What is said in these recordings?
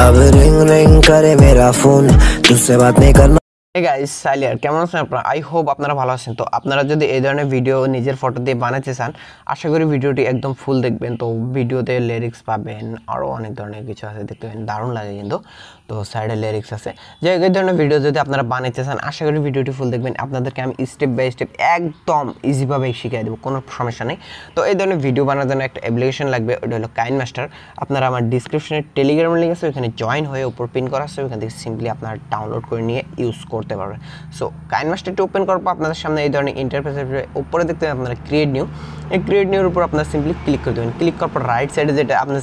अब ring ring करे मेरा फोन तुझसे बात नहीं करना গাইস সাইলিয়ার কেমন আছেন আপনারা আই হোপ আপনারা ভালো আছেন তো আপনারা যদি এই ধরনের ভিডিও নিজের ফটো দিয়ে বানাতে চান আশা করি ভিডিওটি একদম ফুল দেখবেন তো ভিডিওতে লিরিক্স পাবেন আরও অনেক ধরনের কিছু আছে দেখতে পাবেন দারুণ লাগে কিন্তু তো সাইডে লিরিক্স আছে যে এই ধরনের ভিডিও যদি আপনারা বানাতে চান আশা করি ভিডিওটি ফুল দেখবেন আপনাদেরকে আমি স্টেপ বাই স্টেপ একদম ইজিভাবে শিখিয়ে দেবো কোনো সমস্যা নেই তো এই ধরনের ভিডিও বানানোর জন্য একটা অ্যাপ্লিকেশন লাগবে ওইটা হলো কাইন মাস্টার আপনারা আমার ডিসক্রিপশনে টেলিগ্রাম লিঙ্ক আছে ওইখানে জয়েন হয়ে উপর পিন করা আছে ওইখান থেকে সিম্পলি আপনারা ডাউনলোড করে নিয়ে ইউজ করতে করতে পারবে সো কাইন মাস্টারটি ওপেন করার পর আপনাদের সামনে এই ধরনের ইন্টারফেস উপরে দেখতে আপনারা ক্রিয়েট নিউ এই ক্রিয়েট নিউর উপর আপনারা সিম্পলি ক্লিক করে দেবেন ক্লিক করার পর রাইট সাইডে যেটা আপনার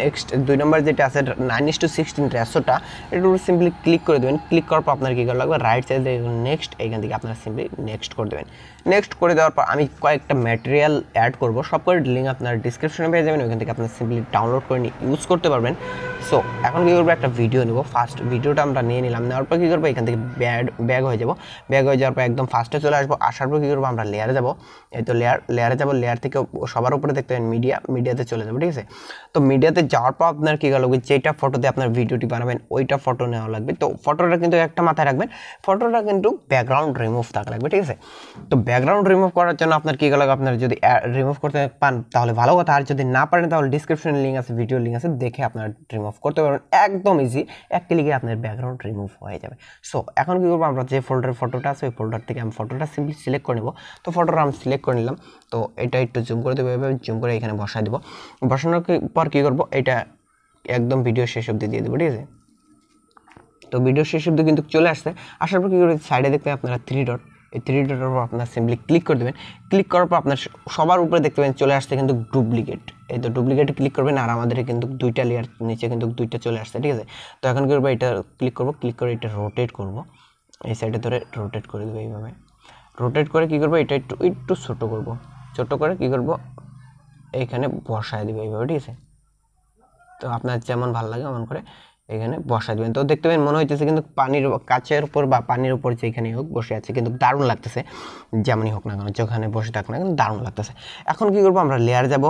নেক্সট দুই নম্বর যেটা আছে নাইন ইস টু সিক্সটিন একশোটা এটার উপর সিম্পলি ক্লিক করে দেবেন ক্লিক করার পর আপনার কী করা লাগবে রাইট সাইডে নেক্সট এখান থেকে আপনারা সিম্পলি নেক্সট করে দেবেন নেক্সট করে দেওয়ার পর আমি কয়েকটা ম্যাটেরিয়াল অ্যাড করবো সব করে লিঙ্ক আপনার ডিসক্রিপশনে পেয়ে যাবেন ওইখান থেকে আপনার সিম্পলি ডাউনলোড করে নিয়ে ইউজ করতে পারবেন সো এখন কী করবো একটা ভিডিও নেবো ফার্স্ট ভিডিওটা আমরা নিয়ে নিলাম নেওয়ার পর কী করবো এখান থেকে ব্যাড ব্যাড ব্যাগ হয়ে যাব ব্যাগ হয়ে যাওয়ার পর একদম ফার্স্টে চলে আসবো আসার পর কী করবো আমরা লেয়ারে যাবো এই তো লেয়ার লেয়ারে যাবো লেয়ার থেকে সবার উপরে দেখতে পাবেন মিডিয়া মিডিয়াতে চলে যাবো ঠিক আছে তো মিডিয়াতে যাওয়ার পর আপনার কী লাগবে যেটা ফটোতে আপনার ভিডিওটি বানাবেন ওইটা ফটো নেওয়া লাগবে তো ফটোটা কিন্তু একটা মাথায় রাখবেন ফটোটা কিন্তু ব্যাকগ্রাউন্ড রিমুভ থাকা লাগবে ঠিক আছে তো ব্যাকগ্রাউন্ড রিমুভ করার জন্য আপনার কী লাগবে আপনার যদি রিমুভ করতে পান তাহলে ভালো কথা আর যদি না পারেন তাহলে ডিসক্রিপশনে লিঙ্ক আছে ভিডিও লিঙ্ক আছে দেখে আপনার রিমুভ করতে পারবেন একদম ইজি এক ক্লিকে আপনার ব্যাকগ্রাউন্ড রিমুভ হয়ে যাবে সো এখন কি করবো আমরা যে ফোল্ডারের ফটোটা আছে ওই ফোল্ডার থেকে আমি ফটোটা সিম্পলি সিলেক্ট করে নেব তো ফটোটা আমি সিলেক্ট করে নিলাম তো এটা একটু জুম করে দেবো এভাবে জুম করে এখানে বসাই দেবো বসানোর পর কী করবো এটা একদম ভিডিও শেষ অবধি দিয়ে দেবো ঠিক আছে তো ভিডিও শেষ অব্দি কিন্তু চলে আসছে আসার পর কী করবো সাইডে দেখতে আপনারা থ্রি ডট এই থ্রি ডটের উপর আপনার সিম্পলি ক্লিক করে দেবেন ক্লিক করার পর আপনার সবার উপরে দেখতে পাবেন চলে আসছে কিন্তু ডুপ্লিকেট এই তো ডুপ্লিকেটে ক্লিক করবেন আর আমাদের কিন্তু দুইটা লেয়ার নিচে কিন্তু দুইটা চলে আসছে ঠিক আছে তো এখন করবো এটা ক্লিক করবো ক্লিক করে এটা রোটেট করবো এই সাইডে ধরে রোটেট করে দেবো এইভাবে রোটেট করে কি করবো এটা একটু একটু ছোটো করবো ছোটো করে কি করবো এইখানে বসায় দেবো এইভাবে ঠিক আছে তো আপনার যেমন ভালো লাগে এমন করে এখানে বসায় দেবেন তো দেখতে পাবেন মনে হইতেছে কিন্তু পানির কাছের উপর বা পানির উপর যেখানে হোক বসে আছে কিন্তু দারুণ লাগতেছে যেমনই হোক না কেন যেখানে বসে থাক না কিন্তু দারুণ লাগতেছে এখন কি করবো আমরা লেয়ার যাব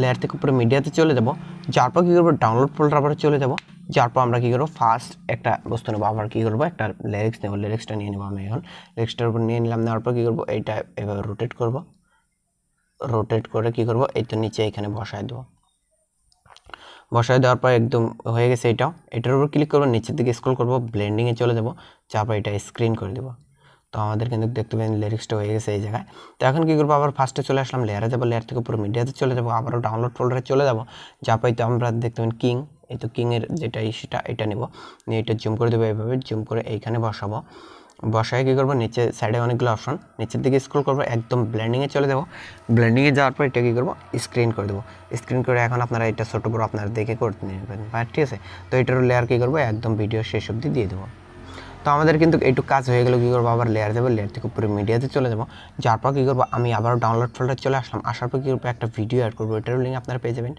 লেয়ার থেকে উপরে মিডিয়াতে চলে যাব যাওয়ার পর কী করবো ডাউনলোড ফোল্ডার আবার চলে যাব যার পর আমরা কী করবো ফার্স্ট একটা বস্তু নেবো আবার কী করবো একটা লিরিক্স নেবো লিরিক্সটা নিয়ে নেবো আমি এখন লিরিক্সটার উপর নিয়ে নিলাম নেওয়ার পর কী করবো এইটা এভাবে রোটেট করব রোটেট করে কী করবো এই তো নিচে এখানে বসায় দেবো বসায় দেওয়ার পর একদম হয়ে গেছে এটাও এটার উপর ক্লিক করবো নিচের দিকে স্ক্রল করবো ব্লেন্ডিংয়ে চলে যাবো তারপর এটা স্ক্রিন করে দেবো তো আমাদের কিন্তু দেখতে পেলেন লিরিক্সটা হয়ে গেছে এই জায়গায় তো এখন কী করবো আবার ফার্স্টে চলে আসলাম লেয়ারে যাবো লেয়ার থেকে পুরো মিডিয়াতে চলে যাবো আবারও ডাউনলোড ফোল্ডারে চলে যাবো যা পাই তো আমরা দেখতে পাবেন কিং এই তো কিংয়ের যেটা সেটা এটা নেব নিয়ে এটা জুম করে দেবো এইভাবে জুম করে এইখানে বসাবো বসায় কী করবো নিচে সাইডে অনেকগুলো অপশন নিচের দিকে স্ক্রল করবো একদম ব্ল্যান্ডিংয়ে চলে যাবো ব্ল্যান্ডিংয়ে যাওয়ার পর এটা কী করবো স্ক্রিন করে দেবো স্ক্রিন করে এখন আপনারা এটা ছোটো বড়ো আপনারা দেখে করতে নেবেন ঠিক আছে তো এটারও লেয়ার কী করবো একদম ভিডিও শেষ অবধি দিয়ে দেবো তো আমাদের কিন্তু একটু কাজ হয়ে গেলো কী করবো আবার লেয়ার দেবো লেয়ার থেকে পুরো মিডিয়াতে চলে যাবো যার পর কী করবো আমি আবার ডাউনলোড ফোল্ডার চলে আসলাম আসার পর কী করবো একটা ভিডিও অ্যাড করবো এটারও লিঙ্ক আপনারা পেয়ে যাবেন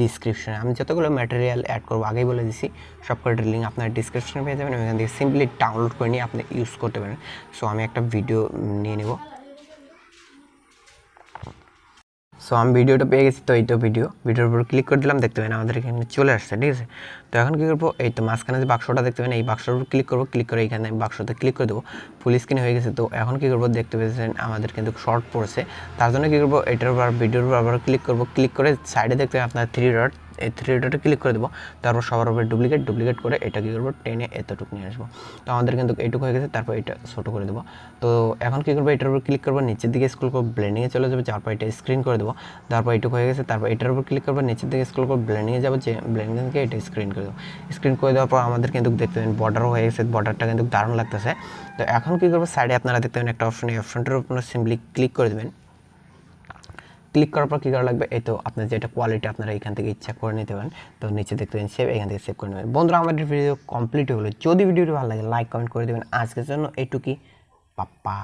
ডিসক্রিপশনে আমি যতগুলো ম্যাটেরিয়াল অ্যাড করবো আগেই বলে দিছি সব কটার লিঙ্ক আপনার ডিসক্রিপশনে পেয়ে যাবেন ওইখান থেকে সিম্পলি ডাউনলোড করে নিয়ে আপনি ইউজ করতে পারেন সো আমি একটা ভিডিও নিয়ে নেবো সো আমি ভিডিওটা পেয়ে গেছি তো এইটা ভিডিও ভিডিওর উপর ক্লিক করে দিলাম দেখতে পেন আমাদের এখানে চলে আসছে ঠিক আছে তো এখন কী করবো এই তো মাঝখানে যে বাক্সটা দেখতে পেন এই বাক্সটার উপর ক্লিক করবো ক্লিক করে এইখানে বাক্সটা ক্লিক করে দেবো ফুল স্ক্রিন হয়ে গেছে তো এখন কী করবো দেখতে পেয়েছেন আমাদের কিন্তু শর্ট পড়ছে তার জন্য কী করবো এটার উপর ভিডিওর উপর আবার ক্লিক করবো ক্লিক করে সাইডে দেখতে আপনার থ্রি ডট এই থ্রি ডটে ক্লিক করে দেবো তারপর সবার উপরে ডুপ্লিকেট ডুপ্লিকেট করে এটা কী করবো টেনে এতটুকু নিয়ে আসবো তো আমাদের কিন্তু এইটুকু হয়ে গেছে তারপর এটা ছোটো করে দেবো তো এখন কী করবো এটার উপর ক্লিক করবো নিচের দিকে স্কুল করবো ব্লেন্ডিংয়ে চলে যাবে তারপর এটা স্ক্রিন করে দেবো তারপর এইটুকু হয়ে গেছে তারপর এটার উপর ক্লিক করবো নিচের দিকে স্কুল করবো ব্লেন্ডিংয়ে যাবো যে ব্লেন্ডিং থেকে এটা স্ক্রিন করে দেবো স্ক্রিন করে দেওয়ার পর আমাদের কিন্তু দেখতে পাবেন বর্ডারও হয়ে গেছে বর্ডারটা কিন্তু দারুণ লাগতেছে তো এখন কী করবো সাইডে আপনারা দেখতে পাবেন একটা অপশন এই অপশনটার উপর সিম্পলি ক্লিক করে দেবেন ক্লিক করার পর কী করা লাগবে এই তো আপনার যেটা কোয়ালিটি আপনারা এখান থেকে ইচ্ছা করে নিতে পারেন তো নিচে দেখতে পারেন সেভ এখান থেকে সেভ করে নেবেন বন্ধুরা আমাদের ভিডিও কমপ্লিট হয়ে গেলো যদি ভিডিওটি ভালো লাগে লাইক কমেন্ট করে দেবেন আজকের জন্য এটুকি পাপ্পা